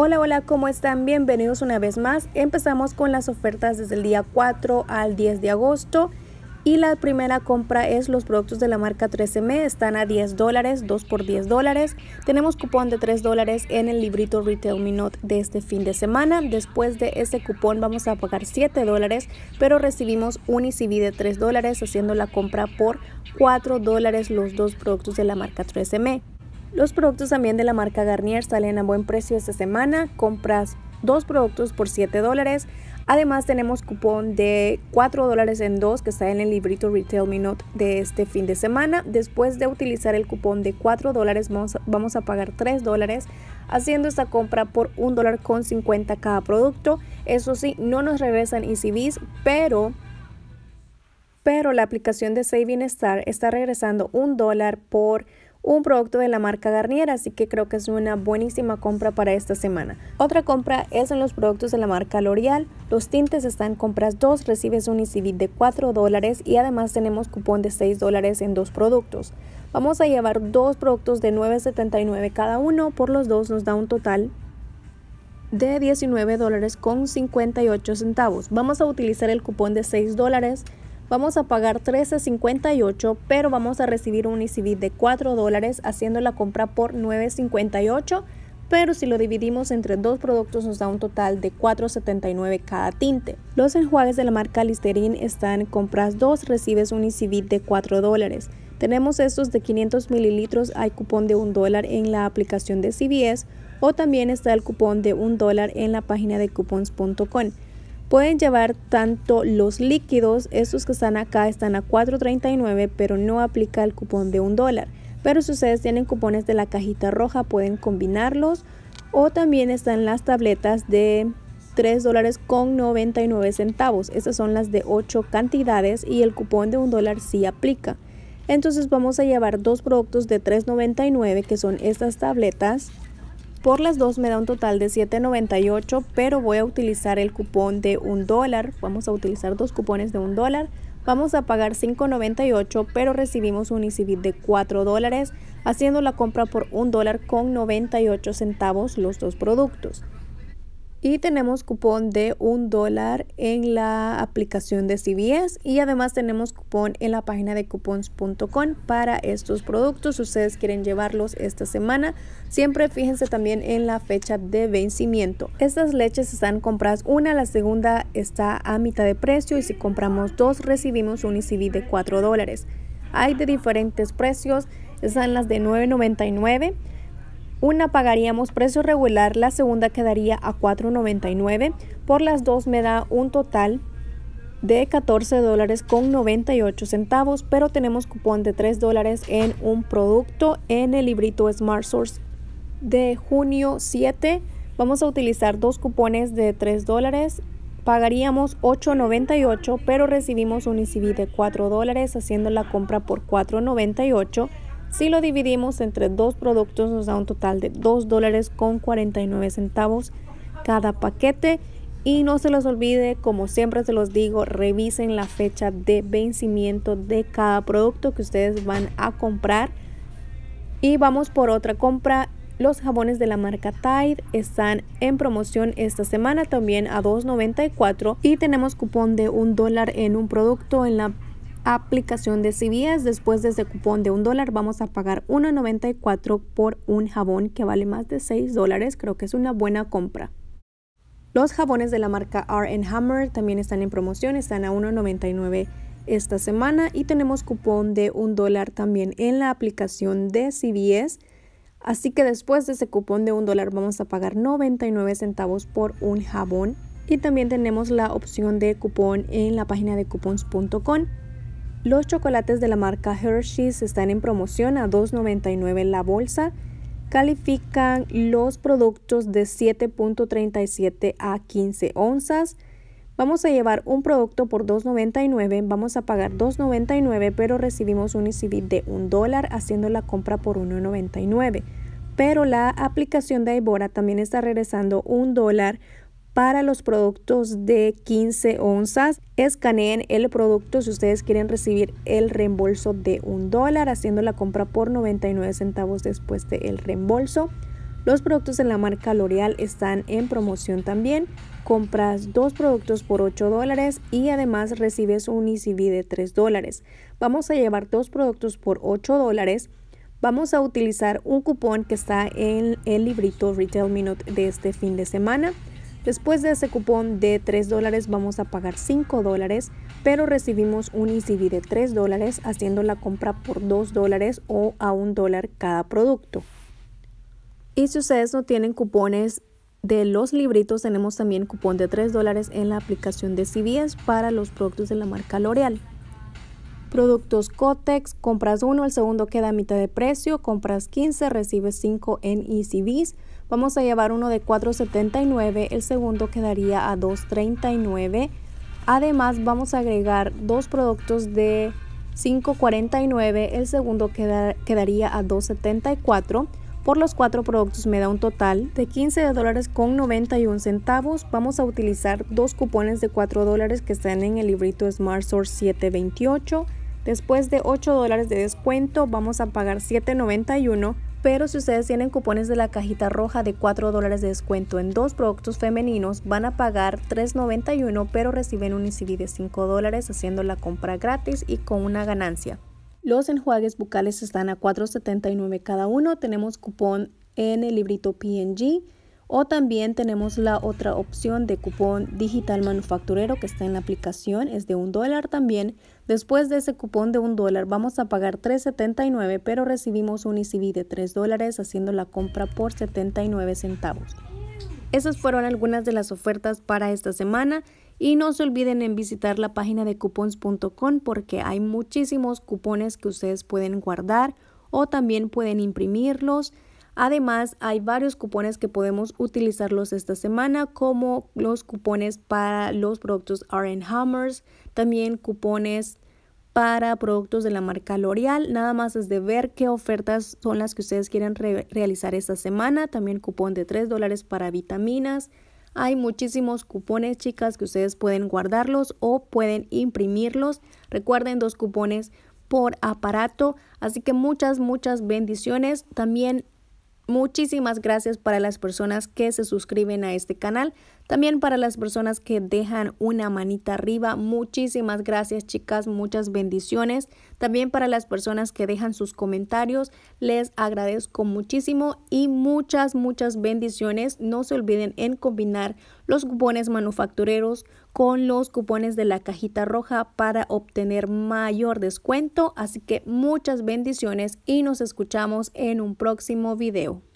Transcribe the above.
Hola, hola, ¿cómo están? Bienvenidos una vez más. Empezamos con las ofertas desde el día 4 al 10 de agosto. Y la primera compra es los productos de la marca 3 m están a 10 dólares, 2 por 10 dólares. Tenemos cupón de 3 dólares en el librito Retail Minute de este fin de semana. Después de ese cupón vamos a pagar 7 dólares, pero recibimos un ICB de 3 dólares haciendo la compra por 4 dólares los dos productos de la marca 3 m los productos también de la marca Garnier salen a buen precio esta semana. Compras dos productos por 7 dólares. Además tenemos cupón de 4 dólares en dos que está en el librito Retail Minute de este fin de semana. Después de utilizar el cupón de 4 dólares vamos a pagar 3 dólares haciendo esta compra por 1 dólar con 50 cada producto. Eso sí, no nos regresan ECBs, pero pero la aplicación de Saving Star está regresando $1 dólar por un producto de la marca Garnier, así que creo que es una buenísima compra para esta semana. Otra compra es en los productos de la marca L'Oreal. Los tintes están compras 2, recibes un ECB de 4 dólares y además tenemos cupón de 6 dólares en dos productos. Vamos a llevar dos productos de 9.79 cada uno, por los dos nos da un total de 19 dólares con 58 centavos. Vamos a utilizar el cupón de 6 dólares Vamos a pagar $13.58, pero vamos a recibir un ECB de 4 dólares haciendo la compra por $9.58, pero si lo dividimos entre dos productos nos da un total de $4.79 cada tinte. Los enjuagues de la marca Listerine están compras 2, recibes un ICB de 4 dólares. Tenemos estos de 500 mililitros, hay cupón de 1 dólar en la aplicación de CVS o también está el cupón de 1 dólar en la página de coupons.com. Pueden llevar tanto los líquidos, estos que están acá están a 4.39, pero no aplica el cupón de un dólar. Pero si ustedes tienen cupones de la cajita roja, pueden combinarlos. O también están las tabletas de 3 dólares con 99 centavos. Estas son las de 8 cantidades y el cupón de un dólar sí aplica. Entonces vamos a llevar dos productos de 3.99 que son estas tabletas por las dos me da un total de 7.98, pero voy a utilizar el cupón de un dólar. Vamos a utilizar dos cupones de un dólar. Vamos a pagar 5.98, pero recibimos un ICBIT e de 4 dólares, haciendo la compra por un dólar con 98 centavos los dos productos. Y tenemos cupón de un dólar en la aplicación de CBS y además tenemos cupón en la página de cupons.com para estos productos. Si ustedes quieren llevarlos esta semana, siempre fíjense también en la fecha de vencimiento. Estas leches están compradas una, la segunda está a mitad de precio y si compramos dos recibimos un ICB de 4 dólares. Hay de diferentes precios, están las de 9.99 una pagaríamos precio regular, la segunda quedaría a 4.99. Por las dos me da un total de 14 dólares con 98 pero tenemos cupón de 3 dólares en un producto en el librito Smart Source de junio 7. Vamos a utilizar dos cupones de 3 dólares. Pagaríamos 8.98, pero recibimos un ICB e de 4 dólares haciendo la compra por 4.98. Si lo dividimos entre dos productos nos da un total de 2 dólares con 49 centavos cada paquete. Y no se los olvide, como siempre se los digo, revisen la fecha de vencimiento de cada producto que ustedes van a comprar. Y vamos por otra compra. Los jabones de la marca Tide están en promoción esta semana también a $2.94 y tenemos cupón de un dólar en un producto en la aplicación de CVS. Después de ese cupón de un dólar vamos a pagar 1.94 por un jabón que vale más de 6 dólares. Creo que es una buena compra. Los jabones de la marca R Hammer también están en promoción, están a 1.99 esta semana y tenemos cupón de un dólar también en la aplicación de CVS. Así que después de ese cupón de un dólar vamos a pagar 99 centavos por un jabón. Y también tenemos la opción de cupón en la página de cupons.com los chocolates de la marca Hershey's están en promoción a $2.99 la bolsa. Califican los productos de 7.37 a 15 onzas. Vamos a llevar un producto por $2.99, vamos a pagar $2.99, pero recibimos un ICB e de $1 dólar haciendo la compra por $1.99. Pero la aplicación de Ibora también está regresando un dólar para los productos de 15 onzas, escaneen el producto si ustedes quieren recibir el reembolso de un dólar, haciendo la compra por 99 centavos después del reembolso. Los productos de la marca L'Oreal están en promoción también. Compras dos productos por 8 dólares y además recibes un ECB de 3 dólares. Vamos a llevar dos productos por 8 dólares. Vamos a utilizar un cupón que está en el librito Retail Minute de este fin de semana. Después de ese cupón de 3 dólares vamos a pagar 5 dólares, pero recibimos un ECB de 3 dólares haciendo la compra por 2 dólares o a 1 dólar cada producto. Y si ustedes no tienen cupones de los libritos, tenemos también cupón de 3 dólares en la aplicación de CBS para los productos de la marca L'Oreal. Productos Cotex, compras uno, el segundo queda a mitad de precio, compras 15, recibes 5 en ECBs. Vamos a llevar uno de 4.79, el segundo quedaría a 2.39. Además vamos a agregar dos productos de 5.49, el segundo quedaría a 2.74. Por los cuatro productos me da un total de 15 dólares con 91 centavos. Vamos a utilizar dos cupones de 4 dólares que están en el librito Smart Source 728. Después de 8 dólares de descuento vamos a pagar 791 pero si ustedes tienen cupones de la cajita roja de 4 dólares de descuento en dos productos femeninos, van a pagar $3.91 pero reciben un ICD de 5 dólares haciendo la compra gratis y con una ganancia. Los enjuagues bucales están a $4.79 cada uno, tenemos cupón en el librito PNG o también tenemos la otra opción de cupón digital manufacturero que está en la aplicación, es de un dólar también. Después de ese cupón de un dólar vamos a pagar $3.79, pero recibimos un ICB de 3 dólares haciendo la compra por 79 centavos. Esas fueron algunas de las ofertas para esta semana y no se olviden en visitar la página de cupons.com porque hay muchísimos cupones que ustedes pueden guardar o también pueden imprimirlos Además, hay varios cupones que podemos utilizarlos esta semana, como los cupones para los productos RN Hammers, también cupones para productos de la marca L'Oreal. Nada más es de ver qué ofertas son las que ustedes quieren realizar esta semana. También cupón de 3 dólares para vitaminas. Hay muchísimos cupones, chicas, que ustedes pueden guardarlos o pueden imprimirlos. Recuerden dos cupones por aparato. Así que muchas, muchas bendiciones. También Muchísimas gracias para las personas que se suscriben a este canal. También para las personas que dejan una manita arriba, muchísimas gracias chicas, muchas bendiciones. También para las personas que dejan sus comentarios, les agradezco muchísimo y muchas, muchas bendiciones. No se olviden en combinar los cupones manufactureros con los cupones de la cajita roja para obtener mayor descuento. Así que muchas bendiciones y nos escuchamos en un próximo video.